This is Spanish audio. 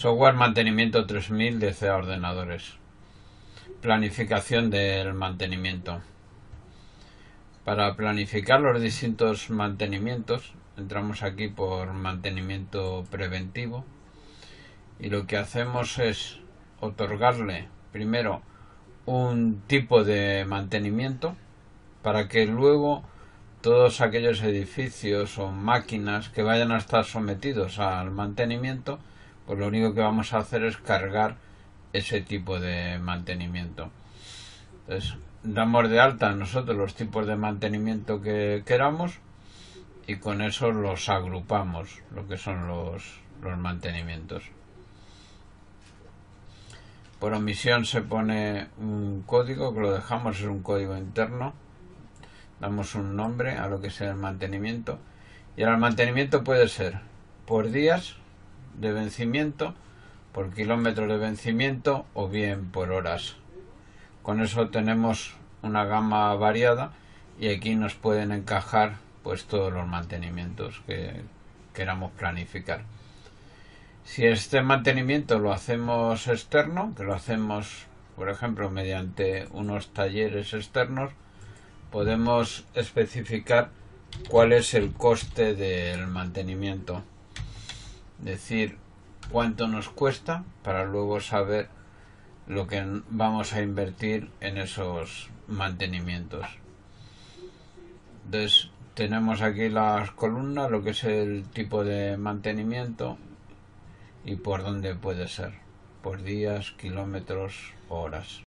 Software mantenimiento 3000 de ordenadores. Planificación del mantenimiento. Para planificar los distintos mantenimientos, entramos aquí por mantenimiento preventivo y lo que hacemos es otorgarle primero un tipo de mantenimiento para que luego todos aquellos edificios o máquinas que vayan a estar sometidos al mantenimiento pues lo único que vamos a hacer es cargar ese tipo de mantenimiento. Entonces, damos de alta nosotros los tipos de mantenimiento que queramos y con eso los agrupamos, lo que son los, mantenimientos. Por omisión se pone un código que lo dejamos, es un código interno. Damos un nombre a lo que sea el mantenimiento. Y el mantenimiento puede ser por días, de vencimiento, por kilómetro de vencimiento o bien por horas. Con eso tenemos una gama variada y aquí nos pueden encajar pues todos los mantenimientos que queramos planificar. Si este mantenimiento lo hacemos externo, que lo hacemos por ejemplo mediante unos talleres externos, podemos especificar cuál es el coste del mantenimiento decir cuánto nos cuesta para luego saber lo que vamos a invertir en esos mantenimientos. Entonces tenemos aquí las columnas, lo que es el tipo de mantenimiento y por dónde puede ser, por días, kilómetros, horas.